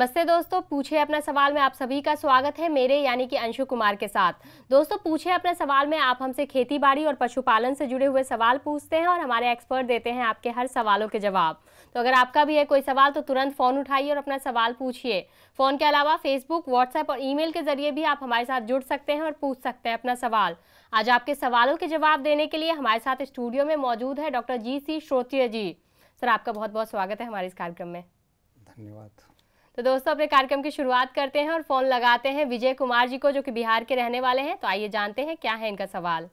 नमस्ते दोस्तों पूछे अपना सवाल में आप सभी का स्वागत है मेरे यानी कि अंशु कुमार के साथ दोस्तों पूछे अपना सवाल में आप हमसे खेतीबाड़ी और पशुपालन से जुड़े हुए सवाल पूछते हैं और हमारे एक्सपर्ट देते हैं आपके हर सवालों के जवाब तो अगर आपका भी है कोई सवाल तो तुरंत फ़ोन उठाइए और अपना सवाल पूछिए फ़ोन के अलावा फेसबुक व्हाट्सएप और ई के ज़रिए भी आप हमारे साथ जुड़ सकते हैं और पूछ सकते हैं अपना सवाल आज आपके सवालों के जवाब देने के लिए हमारे साथ स्टूडियो में मौजूद है डॉक्टर जी सी श्रोत्रिय जी सर आपका बहुत बहुत स्वागत है हमारे इस कार्यक्रम में धन्यवाद तो दोस्तों अपने कार्यक्रम की शुरुआत करते हैं और फोन लगाते हैं विजय कुमार जी को जो कि बिहार के रहने वाले हैं तो आइए जानते हैं क्या है इनका सवाल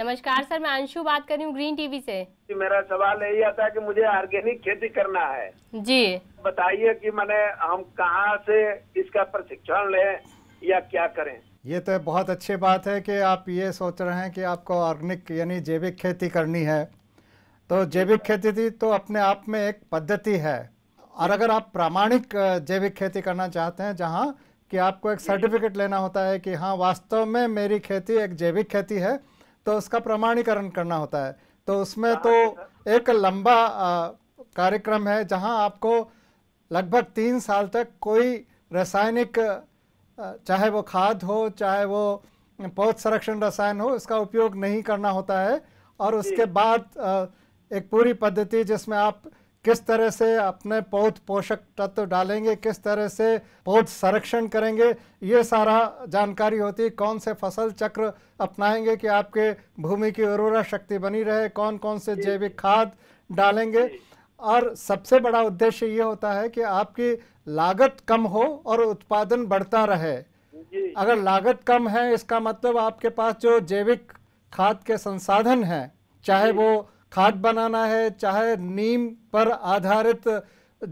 नमस्कार सर मैं अंशु बात कर रही हूँ ग्रीन टीवी से मेरा सवाल यही आता कि मुझे ऑर्गेनिक खेती करना है जी बताइए कि मैंने हम कहाँ से इसका प्रशिक्षण लें या क्या करें ये तो बहुत अच्छी बात है कि आप ये सोच रहे हैं कि आपको ऑर्गेनिक यानी जैविक खेती करनी है तो जैविक खेती थी तो अपने आप में एक पद्धति है और अगर आप प्रामाणिक जैविक खेती करना चाहते हैं जहाँ कि आपको एक सर्टिफिकेट लेना होता है कि हाँ वास्तव में मेरी खेती एक जैविक खेती है तो उसका प्रमाणीकरण करना होता है तो उसमें तो हाँ, एक लंबा कार्यक्रम है जहाँ आपको लगभग तीन साल तक कोई रासायनिक चाहे वो खाद हो चाहे वो पौध संरक्षण रसायन हो इसका उपयोग नहीं करना होता है और उसके बाद एक पूरी पद्धति जिसमें आप किस तरह से अपने पौध पोषक तत्व डालेंगे किस तरह से पौध संरक्षण करेंगे ये सारा जानकारी होती है कौन से फसल चक्र अपनाएंगे कि आपके भूमि की उर्वरा शक्ति बनी रहे कौन कौन से जैविक खाद डालेंगे और सबसे बड़ा उद्देश्य ये होता है कि आपकी लागत कम हो और उत्पादन बढ़ता रहे अगर लागत कम है इसका मतलब आपके पास जो जैविक खाद के संसाधन हैं चाहे वो खाद बनाना है चाहे नीम पर आधारित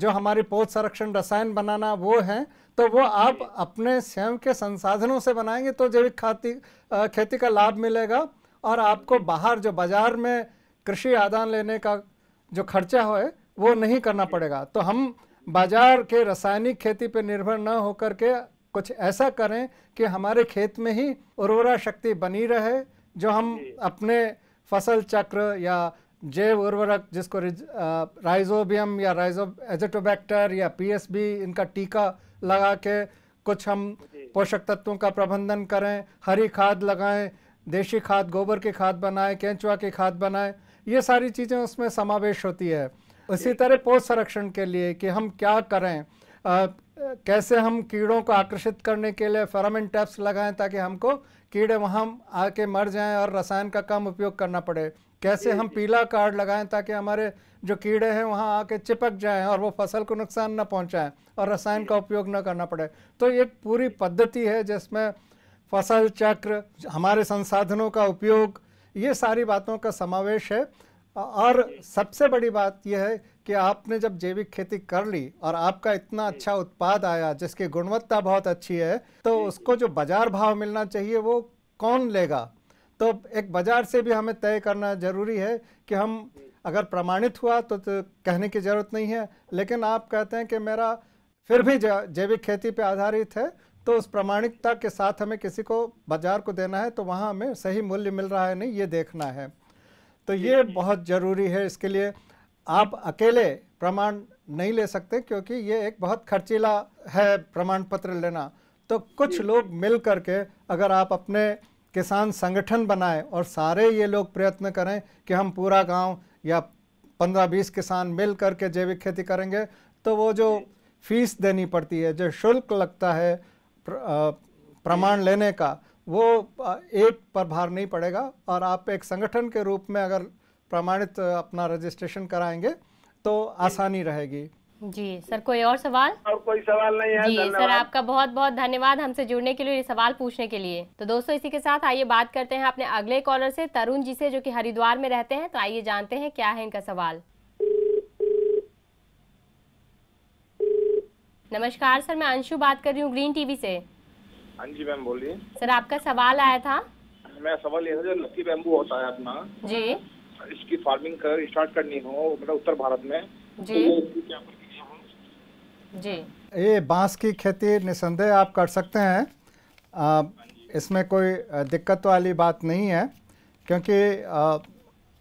जो हमारे पौध संरक्षण रसायन बनाना वो हैं तो वो आप अपने स्वयं के संसाधनों से बनाएंगे तो जैविक खाती खेती का लाभ मिलेगा और आपको बाहर जो बाज़ार में कृषि आदान लेने का जो खर्चा हो वो नहीं करना पड़ेगा तो हम बाज़ार के रासायनिक खेती पर निर्भर न होकर के कुछ ऐसा करें कि हमारे खेत में ही उर्वरा शक्ति बनी रहे जो हम अपने फसल चक्र या जैव उर्वरक जिसको राइजोबियम या राइजो एजेटोबैक्टर या पीएसबी इनका टीका लगा के कुछ हम पोषक तत्वों का प्रबंधन करें हरी खाद लगाएं देशी खाद गोबर की खाद बनाएं केंचुआ की खाद बनाएं ये सारी चीज़ें उसमें समावेश होती है उसी तरह पोष संरक्षण के लिए कि हम क्या करें आ, कैसे हम कीड़ों को आकर्षित करने के लिए फेरामिन टैप्स लगाएं ताकि हमको कीड़े वहाँ आके मर जाएं और रसायन का कम उपयोग करना पड़े कैसे हम पीला कार्ड लगाएं ताकि हमारे जो कीड़े हैं वहाँ आके चिपक जाएं और वो फसल को नुकसान न पहुँचाएं और रसायन का उपयोग न करना पड़े तो एक पूरी पद्धति है जिसमें फसल चक्र हमारे संसाधनों का उपयोग ये सारी बातों का समावेश है और सबसे बड़ी बात यह है कि आपने जब जैविक खेती कर ली और आपका इतना अच्छा उत्पाद आया जिसकी गुणवत्ता बहुत अच्छी है तो उसको जो बाजार भाव मिलना चाहिए वो कौन लेगा तो एक बाजार से भी हमें तय करना ज़रूरी है कि हम अगर प्रमाणित हुआ तो, तो कहने की ज़रूरत नहीं है लेकिन आप कहते हैं कि मेरा फिर भी जैविक खेती पर आधारित है तो उस प्रमाणिकता के साथ हमें किसी को बाजार को देना है तो वहाँ हमें सही मूल्य मिल रहा है नहीं ये देखना है तो ये बहुत ज़रूरी है इसके लिए आप अकेले प्रमाण नहीं ले सकते क्योंकि ये एक बहुत खर्चीला है प्रमाण पत्र लेना तो कुछ लोग मिल करके अगर आप अपने किसान संगठन बनाए और सारे ये लोग प्रयत्न करें कि हम पूरा गांव या पंद्रह बीस किसान मिल करके जैविक खेती करेंगे तो वो जो फीस देनी पड़ती है जो शुल्क लगता है प्रमाण लेने का वो एक पर भार नहीं पड़ेगा और आप एक संगठन के रूप में अगर प्रमाणित अपना रजिस्ट्रेशन कराएंगे तो आसानी रहेगी जी सर कोई और सवाल और कोई सवाल नहीं है जी सर आपका बहुत बहुत धन्यवाद हमसे जुड़ने के लिए सवाल पूछने के लिए तो दोस्तों इसी के साथ आइए बात करते हैं अपने अगले कॉलर से तरुण जी से जो कि हरिद्वार में रहते हैं तो आइए जानते हैं क्या है इनका सवाल नमस्कार सर मैं अंशु बात कर रही हूँ ग्रीन टीवी से हाँ जी मैम बोलिए सर आपका सवाल आया था मैं सवाल ये था जो लकी बैम्बू होता है अपना जी इसकी फार्मिंग कर स्टार्ट करनी हो मतलब उत्तर भारत में जी तो क्या जी ये बांस की खेती निसंदेह आप कर सकते हैं आ, इसमें कोई दिक्कत वाली बात नहीं है क्योंकि आ,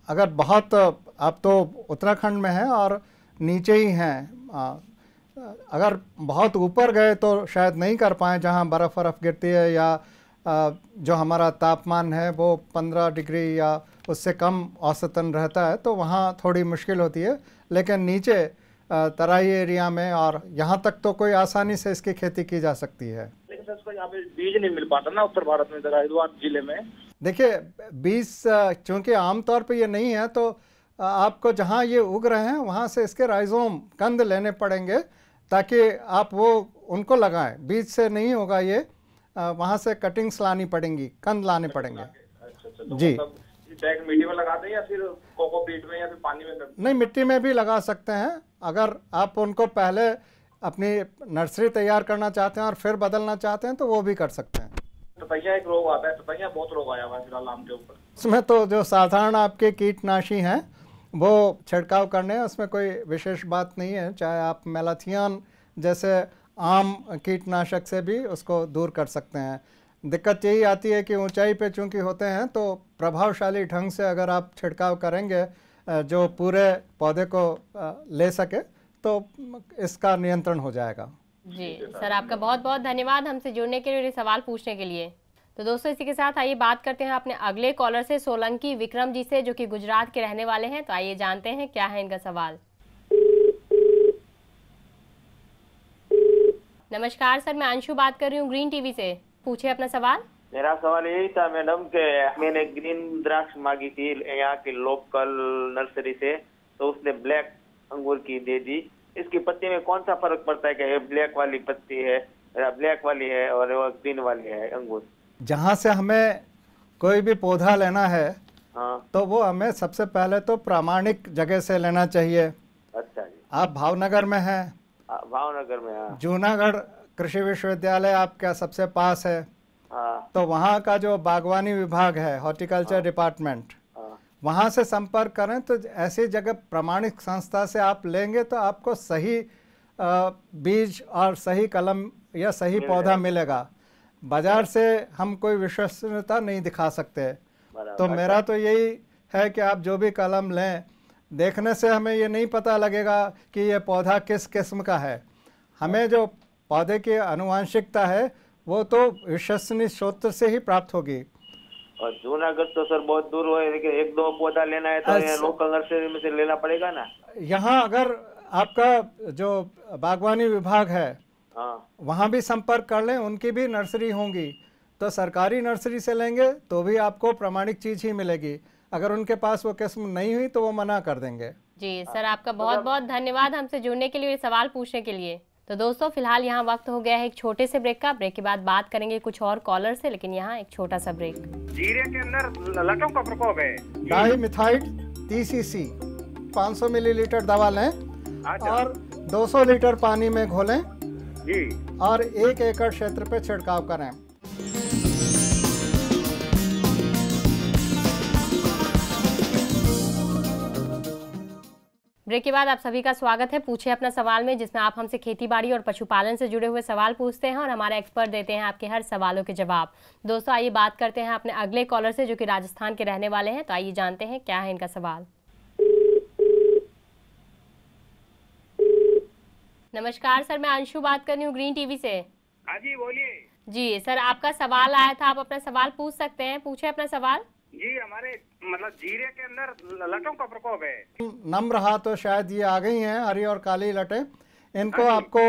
अगर बहुत आप तो उत्तराखंड में हैं और नीचे ही हैं अगर बहुत ऊपर गए तो शायद नहीं कर पाएँ जहाँ बर्फ़ वर्फ गिरती है या आ, जो हमारा तापमान है वो 15 डिग्री या उससे कम औसतन रहता है तो वहाँ थोड़ी मुश्किल होती है लेकिन नीचे तराई एरिया में और यहाँ तक तो कोई आसानी से इसकी खेती की जा सकती है लेकिन सर यहाँ पे बीज नहीं मिल पाता ना उत्तर भारत में हरिद्वार जिले में देखिए बीज चूंकि आमतौर पर ये नहीं है तो आपको जहाँ ये उग रहे हैं वहाँ से इसके राइजोम कंद लेने पड़ेंगे ताकि आप वो उनको लगाएं बीज से नहीं होगा ये वहाँ से कटिंग्स लानी पड़ेंगी कंद लाने पड़ेंगे अच्छा, अच्छा, तो जी मतलब मिट्टी में या फिर कोकोपीट में या फिर पानी में नहीं मिट्टी में भी लगा सकते हैं अगर आप उनको पहले अपनी नर्सरी तैयार करना चाहते हैं और फिर बदलना चाहते हैं तो वो भी कर सकते हैं एक रोग आता है बहुत रोग आया हुआ फिलहाल आम के ऊपर इसमें तो जो साधारण आपके कीटनाशी हैं वो छिड़काव करने हैं उसमें कोई विशेष बात नहीं है चाहे आप मेलाथियन जैसे आम कीटनाशक से भी उसको दूर कर सकते हैं दिक्कत यही आती है कि ऊंचाई पे चूंकि होते हैं तो प्रभावशाली ढंग से अगर आप छिड़काव करेंगे जो पूरे पौधे को ले सके तो इसका नियंत्रण हो जाएगा जी सर आपका बहुत बहुत धन्यवाद हमसे जुड़ने के लिए सवाल पूछने के लिए तो दोस्तों इसी के साथ आइए बात करते हैं अपने अगले कॉलर से सोलंकी विक्रम जी से जो कि गुजरात के रहने वाले हैं तो आइए जानते हैं क्या है इनका सवाल नमस्कार सर मैं अंशु बात कर रही हूँ ग्रीन टीवी से पूछे अपना सवाल मेरा सवाल यही था मैडम कि मैंने ग्रीन द्राक्ष मांगी थी यहाँ की लोकल नर्सरी से तो उसने ब्लैक अंगूर की दे दी इसकी पत्ती में कौन सा फर्क पड़ता है कि ये ब्लैक वाली पत्ती है ब्लैक वाली है और वो ग्रीन वाली है अंगूर जहाँ से हमें कोई भी पौधा लेना है हाँ। तो वो हमें सबसे पहले तो प्रामाणिक जगह से लेना चाहिए अच्छा जी आप भावनगर में हैं हाँ, भावनगर में हाँ। जूनागढ़ कृषि विश्वविद्यालय आपका सबसे पास है हाँ। तो वहाँ का जो बागवानी विभाग है हॉर्टिकल्चर हाँ। डिपार्टमेंट हाँ। वहाँ से संपर्क करें तो ऐसी जगह प्रमाणिक संस्था से आप लेंगे तो आपको सही बीज और सही कलम या सही पौधा मिलेगा बाजार से हम कोई विश्वसनीयता नहीं दिखा सकते तो मेरा तो यही है कि आप जो भी कलम लें देखने से हमें ये नहीं पता लगेगा कि ये पौधा किस किस्म का है हमें जो पौधे की अनुवांशिकता है वो तो विश्वसनीय स्रोत से ही प्राप्त होगी और जूनागढ़ तो सर बहुत दूर हो लेकिन एक दो पौधा लेना है तो लोकल नर्सरी में से लेना पड़ेगा ना यहाँ अगर आपका जो बागवानी विभाग है हाँ। वहाँ भी संपर्क कर लें उनकी भी नर्सरी होंगी तो सरकारी नर्सरी से लेंगे तो भी आपको प्रमाणिक चीज ही मिलेगी अगर उनके पास वो किस्म नहीं हुई तो वो मना कर देंगे जी हाँ। सर आपका तो बहुत बहुत धन्यवाद हमसे जुड़ने के लिए सवाल पूछने के लिए तो दोस्तों फिलहाल यहाँ वक्त हो गया है एक छोटे से ब्रेक का ब्रेक के बाद बात करेंगे कुछ और कॉलर से लेकिन यहाँ एक छोटा सा ब्रेक जीरे के अंदर लटों का प्रकोप है डाई मिथाइड सौ मिली मिलीलीटर दवा लें अच्छा। और 200 लीटर पानी में घोलें जी और एक एकड़ क्षेत्र पे छिड़काव करें ब्रेक के बाद आप सभी का स्वागत है पूछे अपना सवाल में जिसमें आप हमसे खेतीबाड़ी और पशुपालन से जुड़े हुए सवाल पूछते हैं और हमारे एक्सपर्ट देते हैं आपके हर सवालों के जवाब दोस्तों आइए बात करते हैं अपने अगले कॉलर से जो कि राजस्थान के रहने वाले हैं तो आइए जानते हैं क्या है इनका सवाल नमस्कार सर मैं अंशु बात कर रही हूँ ग्रीन टीवी से हाँ जी बोलिए जी सर आपका सवाल आया था आप अपना सवाल पूछ सकते हैं पूछे अपना सवाल जी हमारे मतलब जीरे के अंदर लटों का प्रकोप है नम रहा तो शायद ये आ गई हैं हरी और काली लटे इनको हाँ आपको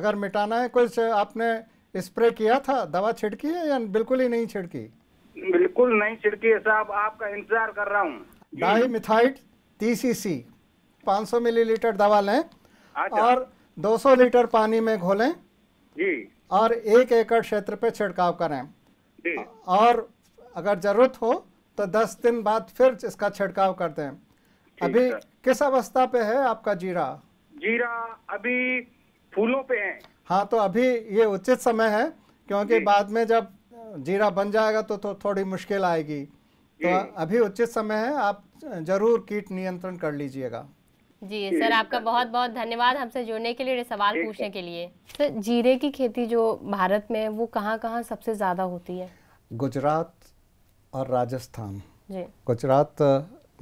अगर मिटाना है कुछ आपने स्प्रे किया था दवा छिड़की है या बिल्कुल ही नहीं छिड़की बिल्कुल नहीं छिड़की है साहब आपका इंतजार कर रहा हूँ डाई मिथाइट तीसी सी पाँच सौ मिलीलीटर दवा लें अच्छा। और 200 लीटर पानी में घोलें जी और एक एकड़ क्षेत्र पे छिड़काव करें और अगर ज़रूरत हो तो दस दिन बाद फिर इसका छिड़काव करते हैं अभी किस अवस्था पे है आपका जीरा जीरा अभी फूलों पे है हाँ तो अभी ये उचित समय है क्योंकि बाद में जब जीरा बन जाएगा तो, तो थोड़ी मुश्किल आएगी तो अभी उचित समय है आप जरूर कीट नियंत्रण कर लीजिएगा जी सर आपका बहुत बहुत धन्यवाद हमसे जुड़ने के लिए सवाल पूछने के लिए सर जीरे की खेती जो भारत में है वो कहाँ कहाँ सबसे ज़्यादा होती है गुजरात और राजस्थान गुजरात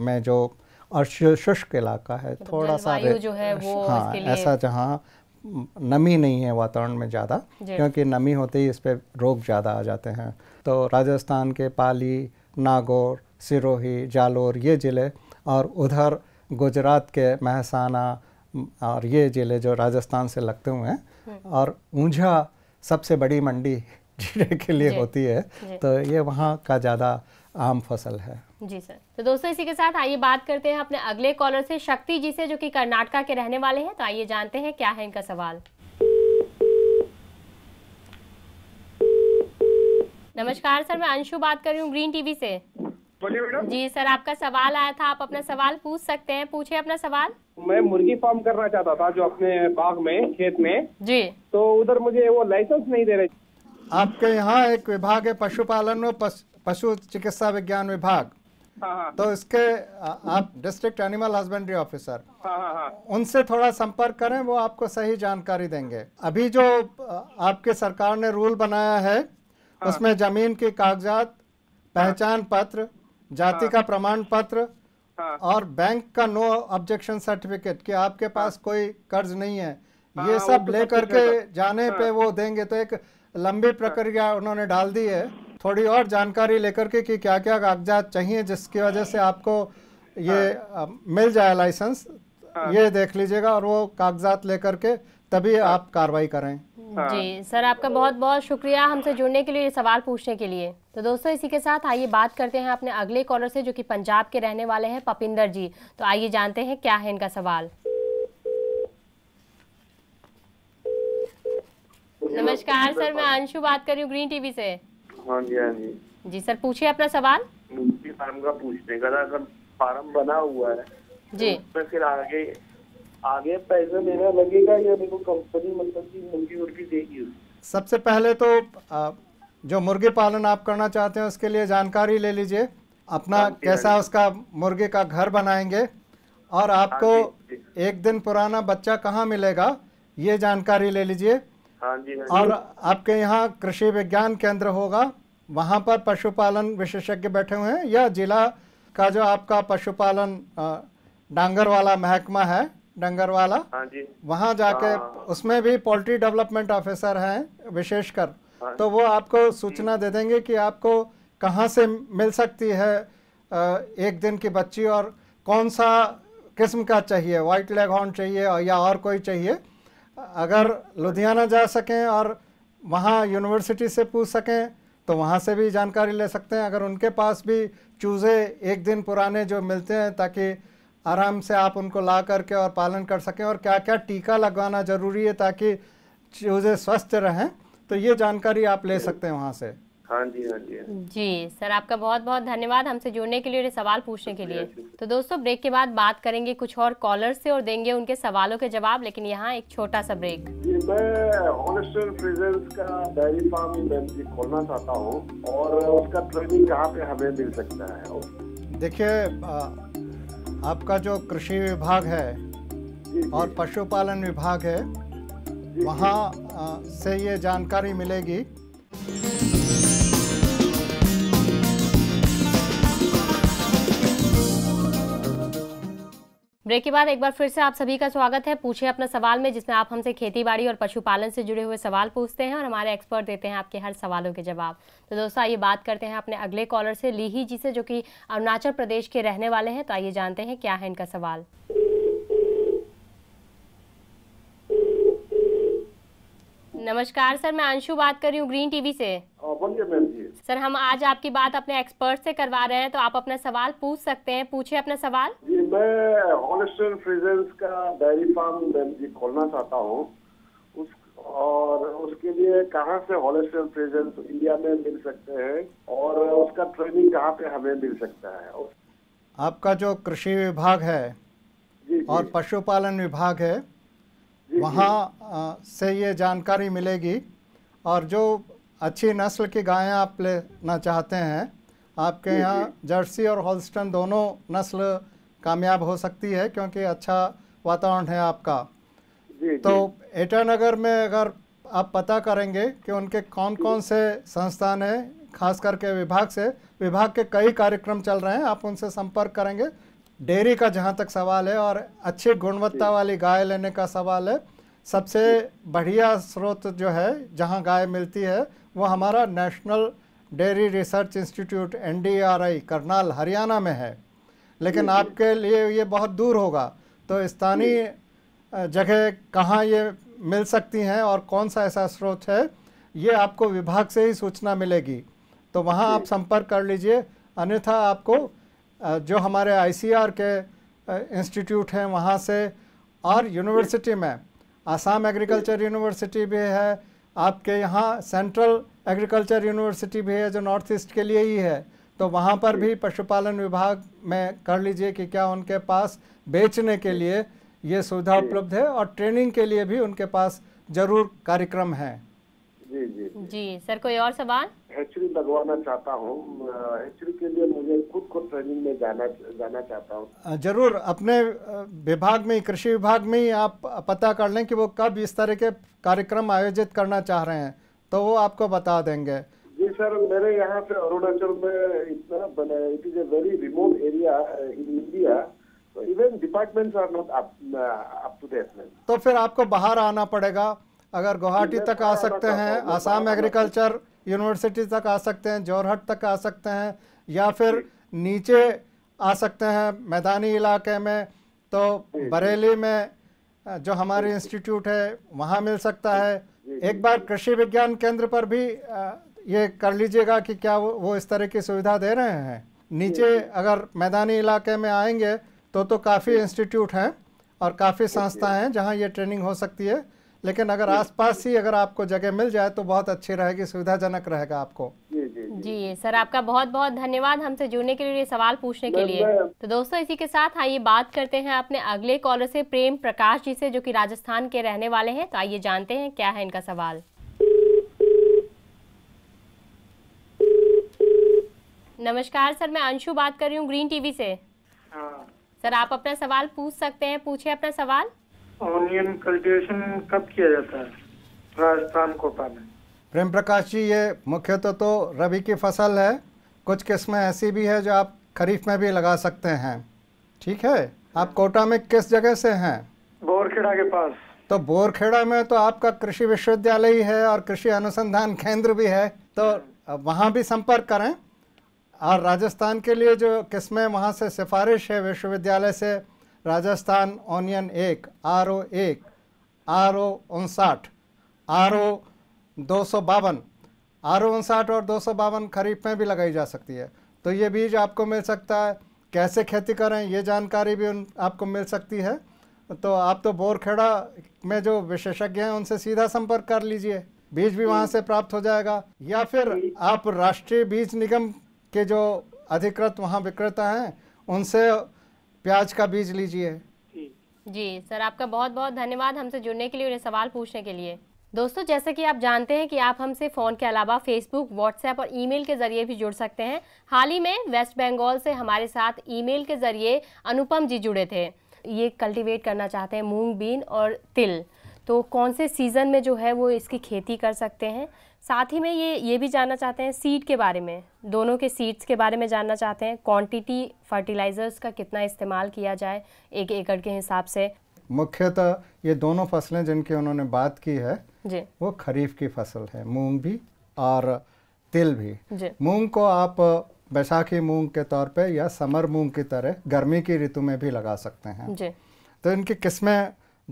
में जो शुष्क इलाका है मतलब थोड़ा सा जो है वो हाँ ऐसा जहाँ नमी नहीं है वातावरण में ज़्यादा क्योंकि नमी होते ही इस पर रोग ज़्यादा आ जाते हैं तो राजस्थान के पाली नागौर सिरोही जालोर ये ज़िले और उधर गुजरात के महसाना और ये ज़िले जो राजस्थान से लगते हुए हैं हम्म। और ऊंझा सबसे बड़ी मंडी जीने के लिए होती है तो ये वहाँ का ज़्यादा आम फसल है जी सर तो दोस्तों इसी के साथ आइए बात करते हैं अपने अगले कॉलर से शक्ति जी से जो कि कर्नाटका के रहने वाले हैं तो आइए जानते हैं क्या है इनका सवाल नमस्कार सर मैं अंशु बात कर रही हूँ ग्रीन टीवी से बोलिए मैडम जी सर आपका सवाल आया था आप अपना सवाल पूछ सकते हैं पूछे अपना सवाल मैं मुर्गी फार्म करना चाहता था जो अपने बाग में खेत में जी तो उधर मुझे वो लाइसेंस नहीं दे रहे आपके यहाँ एक विभाग है पशुपालन और पशु चिकित्सा विज्ञान विभाग हाँ, हाँ। तो इसके आप डिस्ट्रिक्ट एनिमल हस्बेंड्री ऑफिसर उनसे थोड़ा संपर्क करें वो आपको सही जानकारी देंगे अभी जो आपके सरकार ने रूल बनाया है हाँ। उसमें जमीन के कागजात पहचान पत्र जाति का प्रमाण पत्र और बैंक का नो ऑब्जेक्शन सर्टिफिकेट कि आपके पास कोई कर्ज नहीं है ये तो सब लेकर के जाने पे वो देंगे तो एक लंबी प्रक्रिया उन्होंने डाल दी है थोड़ी और जानकारी लेकर के कि क्या क्या कागजात चाहिए जिसकी वजह से आपको ये आ, हाँ। मिल जाए लाइसेंस हाँ। ये देख लीजिएगा और वो कागजात लेकर के तभी हाँ। आप कार्रवाई करें जी सर आपका बहुत बहुत शुक्रिया हमसे जुड़ने के लिए सवाल पूछने के लिए तो दोस्तों इसी के साथ आइए बात करते हैं अपने अगले कॉलर से जो कि पंजाब के रहने वाले हैं पपिंदर जी तो आइए जानते हैं क्या है इनका सवाल नमस्कार सर मैं अंशु बात कर रही हूँ ग्रीन टीवी से हाँ जी हाँ जी जी सर पूछिए अपना सवाल मुर्गी फार्म का पूछने का था अगर फार्म बना हुआ है तो जी तो फिर आगे आगे पैसा देना लगेगा या मेरे को कंपनी मतलब की मुर्गी मुर्गी देगी सबसे पहले तो जो मुर्गी पालन आप करना चाहते हैं उसके लिए जानकारी ले लीजिए अपना हाँ कैसा हाँ उसका मुर्गी का घर बनाएंगे और हाँ आपको एक दिन पुराना बच्चा कहाँ मिलेगा ये जानकारी ले लीजिए हाँ जी हाँ और आपके यहाँ कृषि विज्ञान केंद्र होगा वहाँ पर पशुपालन विशेषज्ञ बैठे हुए हैं या जिला का जो आपका पशुपालन डांगर वाला महकमा है डांगर वाला हाँ जी वहाँ जाके हाँ। उसमें भी पोल्ट्री डेवलपमेंट ऑफिसर हैं विशेषकर हाँ। तो वो आपको सूचना दे देंगे कि आपको कहाँ से मिल सकती है एक दिन की बच्ची और कौन सा किस्म का चाहिए व्हाइट लेग हॉर्न चाहिए या और कोई चाहिए अगर लुधियाना जा सकें और वहाँ यूनिवर्सिटी से पूछ सकें तो वहाँ से भी जानकारी ले सकते हैं अगर उनके पास भी चूज़े एक दिन पुराने जो मिलते हैं ताकि आराम से आप उनको ला करके और पालन कर सकें और क्या क्या टीका लगवाना ज़रूरी है ताकि चूज़े स्वस्थ रहें तो ये जानकारी आप ले सकते हैं वहाँ से हाँ, हाँ जी हाँ जी जी सर आपका बहुत बहुत धन्यवाद हमसे जुड़ने के लिए और सवाल पूछने के लिए तो दोस्तों ब्रेक के बाद बात करेंगे कुछ और कॉलर से और देंगे उनके सवालों के जवाब लेकिन यहाँ एक छोटा सा ब्रेक मैं का डेयरी फार्म खोलना चाहता हूँ और उसका ट्रेनिंग कहाँ पे हमें मिल सकता है देखिए आपका जो कृषि विभाग है और पशुपालन विभाग है वहाँ से ये जानकारी मिलेगी ब्रेक के बाद एक बार फिर से आप सभी का स्वागत है पूछे अपना सवाल में जिसमें आप हमसे खेतीबाड़ी और पशुपालन से जुड़े हुए सवाल पूछते हैं और हमारे एक्सपर्ट देते हैं आपके हर सवालों के जवाब तो दोस्तों आइए बात करते हैं अपने अगले कॉलर से लीही जी से जो कि अरुणाचल प्रदेश के रहने वाले हैं तो आइए जानते हैं क्या है इनका सवाल नमस्कार सर मैं अंशु बात कर रही हूँ ग्रीन टीवी से हाँ, सर हम आज आपकी बात अपने एक्सपर्ट से करवा रहे हैं तो आप अपना सवाल पूछ सकते हैं पूछे अपना सवाल जी मैं हॉलस्टर फ्रीजेंस का डेयरी फार्म जी खोलना चाहता हूँ उस और उसके लिए कहाँ से हॉलस्टर फ्रीजेंस इंडिया में मिल सकते हैं और उसका ट्रेनिंग कहाँ पे हमें मिल सकता है आपका जो कृषि विभाग है जी, और जी, पशुपालन विभाग है वहाँ से ये जानकारी मिलेगी और जो अच्छी नस्ल की गायें आप लेना चाहते हैं आपके यहाँ जर्सी और हॉलस्टन दोनों नस्ल कामयाब हो सकती है क्योंकि अच्छा वातावरण है आपका जी, तो एटानगर में अगर आप पता करेंगे कि उनके कौन कौन से संस्थान है खास करके विभाग से विभाग के कई कार्यक्रम चल रहे हैं आप उनसे संपर्क करेंगे डेयरी का जहाँ तक सवाल है और अच्छी गुणवत्ता वाली गाय लेने का सवाल है सबसे बढ़िया स्रोत जो है जहाँ गाय मिलती है वो हमारा नेशनल डेयरी रिसर्च इंस्टीट्यूट एन करनाल हरियाणा में है लेकिन आपके लिए ये बहुत दूर होगा तो स्थानीय जगह कहाँ ये मिल सकती हैं और कौन सा ऐसा स्रोत है ये आपको विभाग से ही सूचना मिलेगी तो वहाँ आप संपर्क कर लीजिए अन्यथा आपको जो हमारे आईसीआर के इंस्टीट्यूट हैं वहाँ से और यूनिवर्सिटी में आसाम एग्रीकल्चर यूनिवर्सिटी भी है आपके यहाँ सेंट्रल एग्रीकल्चर यूनिवर्सिटी भी है जो नॉर्थ ईस्ट के लिए ही है तो वहाँ पर भी पशुपालन विभाग में कर लीजिए कि क्या उनके पास बेचने के लिए ये सुविधा उपलब्ध है और ट्रेनिंग के लिए भी उनके पास जरूर कार्यक्रम है जी जी जी सर कोई और सवाल हेचरी लगवाना चाहता हूँ हेचरी के लिए मुझे खुद को ट्रेनिंग में जाना जाना चाहता हूँ जरूर अपने विभाग में कृषि विभाग में ही आप पता कर लें कि वो कब इस तरह के कार्यक्रम आयोजित करना चाह रहे हैं तो वो आपको बता देंगे जी सर मेरे यहाँ पे अरुणाचल में इतना it is a very remote area in India even departments are not up to date तो फिर आपको बाहर आना पड़ेगा अगर गुवाहाटी तक आ सकते हैं आसाम एग्रीकल्चर यूनिवर्सिटी तक आ सकते हैं जोरहट तक आ सकते हैं या फिर नीचे आ सकते हैं मैदानी इलाके में तो बरेली में जो हमारे इंस्टीट्यूट है वहाँ मिल सकता है एक बार कृषि विज्ञान केंद्र पर भी ये कर लीजिएगा कि क्या वो, वो इस तरह की सुविधा दे रहे हैं नीचे अगर मैदानी इलाके में आएंगे तो तो काफ़ी इंस्टीट्यूट हैं और काफ़ी संस्थाएं हैं जहां ये ट्रेनिंग हो सकती है लेकिन अगर आसपास ही अगर आपको जगह मिल जाए तो बहुत अच्छी रहेगी सुविधाजनक रहेगा आपको जी सर आपका बहुत बहुत धन्यवाद हमसे जुड़ने के लिए सवाल पूछने के लिए तो दोस्तों इसी के साथ आइए बात करते हैं अपने अगले कॉलर से प्रेम प्रकाश जी से जो कि राजस्थान के रहने वाले हैं तो आइए जानते हैं क्या है इनका सवाल नमस्कार सर मैं अंशु बात कर रही हूँ ग्रीन टीवी से हाँ। सर आप अपना सवाल पूछ सकते हैं पूछे अपना सवाल ऑनियन कल्टीवेशन कब किया जाता है राजस्थान कोटा में प्रेम प्रकाश जी ये मुख्यतः तो रबी की फसल है कुछ किस्में ऐसी भी है जो आप खरीफ में भी लगा सकते हैं ठीक है आप कोटा में किस जगह से हैं बोरखेड़ा के पास तो बोरखेड़ा में तो आपका कृषि विश्वविद्यालय ही है और कृषि अनुसंधान केंद्र भी है तो हाँ। वहाँ भी संपर्क करें और राजस्थान के लिए जो किस्में वहाँ से सिफारिश है विश्वविद्यालय से राजस्थान ओनियन एक आर ओ एक आर ओ उनसाठ आर ओ दो सौ बावन आर ओ उनसाठ और दो सौ बावन खरीफ में भी लगाई जा सकती है तो ये बीज आपको मिल सकता है कैसे खेती करें ये जानकारी भी उन आपको मिल सकती है तो आप तो बोरखेड़ा में जो विशेषज्ञ हैं उनसे सीधा संपर्क कर लीजिए बीज भी वहाँ से प्राप्त हो जाएगा या फिर आप राष्ट्रीय बीज निगम के जो अधिकृत वहाँ विक्रेता हैं उनसे प्याज का बीज लीजिए जी सर आपका बहुत बहुत धन्यवाद हमसे जुड़ने के लिए उन्हें सवाल पूछने के लिए दोस्तों जैसे कि आप जानते हैं कि आप हमसे फ़ोन के अलावा फेसबुक व्हाट्सएप और ईमेल के ज़रिए भी जुड़ सकते हैं हाल ही में वेस्ट बंगाल से हमारे साथ ईमेल के ज़रिए अनुपम जी जुड़े थे ये कल्टीवेट करना चाहते हैं मूंग बीन और तिल तो कौन से सीज़न में जो है वो इसकी खेती कर सकते हैं साथ ही में ये ये भी जानना चाहते हैं सीड के बारे में दोनों के सीड्स के बारे में जानना चाहते हैं क्वांटिटी फर्टिलाइज़र्स का कितना इस्तेमाल किया जाए एक एकड़ के हिसाब से मुख्यतः ये दोनों फसलें जिनकी उन्होंने बात की है जी वो खरीफ की फसल है मूंग भी और तिल भी मूंग को आप बैसाखी मूंग के तौर पे या समर मूंग की तरह गर्मी की ऋतु में भी लगा सकते हैं जी तो इनकी किस्में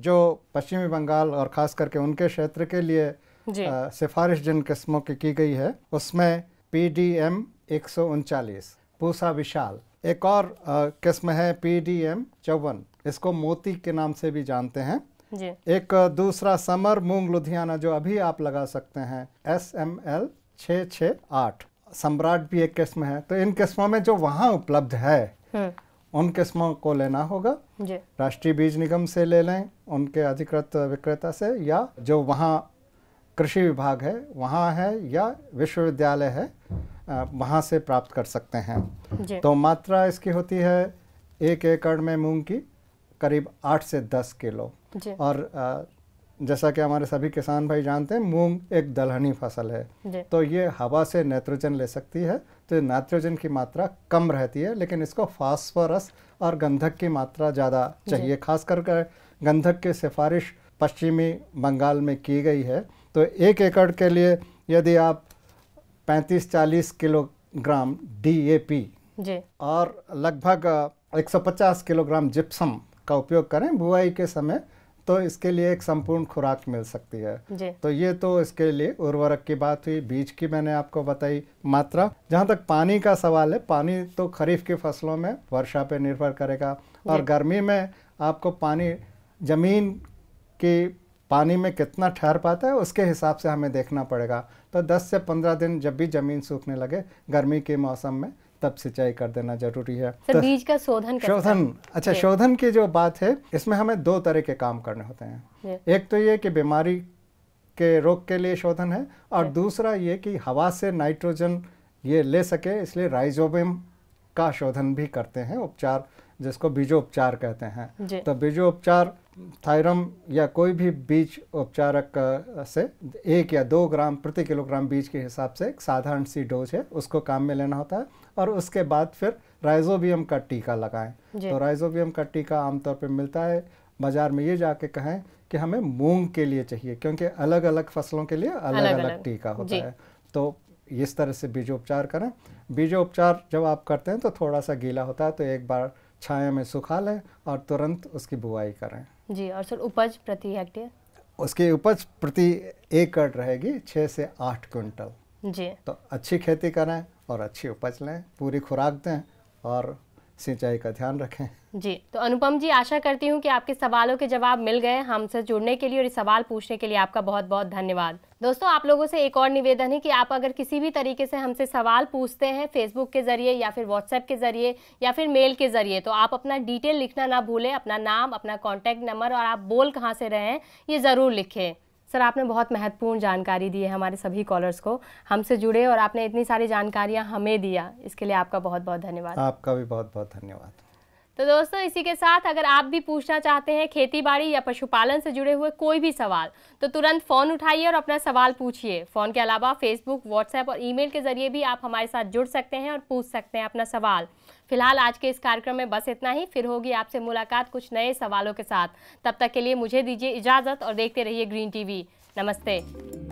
जो पश्चिमी बंगाल और ख़ास करके उनके क्षेत्र के लिए सिफारिश जिन किस्मों की की गई है उसमें पी डी एम एक सौ उनचालीस पूसा विशाल एक और किस्म है पी डी एम चौवन इसको मोती के नाम से भी जानते हैं जी। एक दूसरा समर मूंग लुधियाना जो अभी आप लगा सकते हैं एस एम एल छ छ आठ सम्राट भी एक किस्म है तो इन किस्मों में जो वहाँ उपलब्ध है हम्म। उन किस्मों को लेना होगा राष्ट्रीय बीज निगम से ले लें उनके अधिकृत विक्रेता से या जो वहाँ कृषि विभाग है वहाँ है या विश्वविद्यालय है वहाँ से प्राप्त कर सकते हैं तो मात्रा इसकी होती है एक एकड़ में मूंग की करीब आठ से दस किलो और जैसा कि हमारे सभी किसान भाई जानते हैं मूंग एक दलहनी फसल है तो ये हवा से नाइट्रोजन ले सकती है तो नाइट्रोजन की मात्रा कम रहती है लेकिन इसको फास्फोरस और गंधक की मात्रा ज़्यादा चाहिए खासकर गंधक की सिफारिश पश्चिमी बंगाल में की गई है तो एक एकड़ के लिए यदि आप 35-40 किलोग्राम डीएपी और लगभग 150 किलोग्राम जिप्सम का उपयोग करें बुआई के समय तो इसके लिए एक संपूर्ण खुराक मिल सकती है तो ये तो इसके लिए उर्वरक की बात हुई बीज की मैंने आपको बताई मात्रा जहाँ तक पानी का सवाल है पानी तो खरीफ की फसलों में वर्षा पे निर्भर करेगा और गर्मी में आपको पानी जमीन की पानी में कितना ठहर पाता है उसके हिसाब से हमें देखना पड़ेगा तो 10 से 15 दिन जब भी जमीन सूखने लगे गर्मी के मौसम में तब सिंचाई कर देना जरूरी है सर, तो बीज का शोधन शोधन अच्छा शोधन की जो बात है इसमें हमें दो तरह के काम करने होते हैं एक तो ये कि बीमारी के रोग के लिए शोधन है और दूसरा ये कि हवा से नाइट्रोजन ये ले सके इसलिए राइजोबियम का शोधन भी करते हैं उपचार जिसको बीजोपचार कहते हैं तो बीजोपचार थायरम या कोई भी बीज उपचारक से एक या दो ग्राम प्रति किलोग्राम बीज के हिसाब से एक साधारण सी डोज है उसको काम में लेना होता है और उसके बाद फिर राइजोबियम का टीका लगाएं तो राइजोबियम का टीका आमतौर पर मिलता है बाजार में ये जाके कहें कि हमें मूंग के लिए चाहिए क्योंकि अलग अलग फसलों के लिए अलग अलग, अलग टीका होता है तो इस तरह से बीजोपचार करें बीजोपचार जब आप करते हैं तो थोड़ा सा गीला होता है तो एक बार छाया में सुखा लें और तुरंत उसकी बुआई करें जी और सर उपज प्रति हेक्टेयर उसकी उपज प्रति एकड़ रहेगी छः से आठ कुंटल जी तो अच्छी खेती करें और अच्छी उपज लें पूरी खुराक दें और सिंचाई का ध्यान रखें जी तो अनुपम जी आशा करती हूँ कि आपके सवालों के जवाब मिल गए हमसे जुड़ने के लिए और इस सवाल पूछने के लिए आपका बहुत बहुत धन्यवाद दोस्तों आप लोगों से एक और निवेदन है कि आप अगर किसी भी तरीके से हमसे सवाल पूछते हैं फेसबुक के ज़रिए या फिर व्हाट्सएप के ज़रिए या फिर मेल के ज़रिए तो आप अपना डिटेल लिखना ना भूलें अपना नाम अपना कॉन्टैक्ट नंबर और आप बोल कहाँ से रहें ये ज़रूर लिखें सर आपने बहुत महत्वपूर्ण जानकारी दी है हमारे सभी कॉलर्स को हमसे जुड़े और आपने इतनी सारी जानकारियाँ हमें दिया इसके लिए आपका बहुत बहुत धन्यवाद आपका भी बहुत बहुत धन्यवाद तो दोस्तों इसी के साथ अगर आप भी पूछना चाहते हैं खेतीबाड़ी या पशुपालन से जुड़े हुए कोई भी सवाल तो तुरंत फ़ोन उठाइए और अपना सवाल पूछिए फ़ोन के अलावा फेसबुक व्हाट्सएप और ईमेल के ज़रिए भी आप हमारे साथ जुड़ सकते हैं और पूछ सकते हैं अपना सवाल फिलहाल आज के इस कार्यक्रम में बस इतना ही फिर होगी आपसे मुलाकात कुछ नए सवालों के साथ तब तक के लिए मुझे दीजिए इजाज़त और देखते रहिए ग्रीन टीवी नमस्ते